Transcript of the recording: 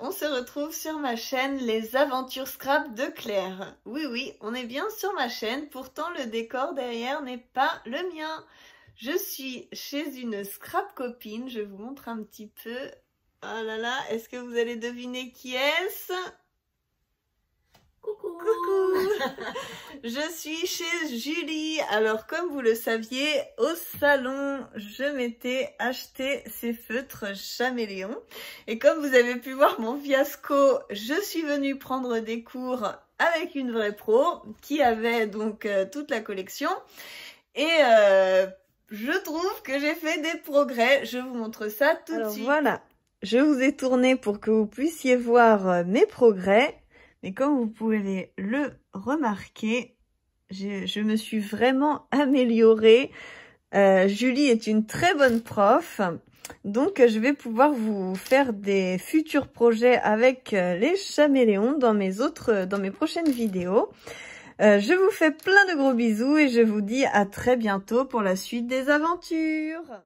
On se retrouve sur ma chaîne Les Aventures Scrap de Claire. Oui, oui, on est bien sur ma chaîne, pourtant le décor derrière n'est pas le mien. Je suis chez une scrap copine, je vous montre un petit peu. Oh là là, est-ce que vous allez deviner qui est-ce Coucou Je suis chez Julie. Alors, comme vous le saviez, au salon, je m'étais acheté ces feutres chaméléon. Et comme vous avez pu voir mon fiasco, je suis venue prendre des cours avec une vraie pro qui avait donc euh, toute la collection. Et euh, je trouve que j'ai fait des progrès. Je vous montre ça tout de suite. voilà. Je vous ai tourné pour que vous puissiez voir euh, mes progrès mais comme vous pouvez le remarquer, je, me suis vraiment améliorée. Euh, Julie est une très bonne prof. Donc, je vais pouvoir vous faire des futurs projets avec euh, les chaméléons dans mes autres, dans mes prochaines vidéos. Euh, je vous fais plein de gros bisous et je vous dis à très bientôt pour la suite des aventures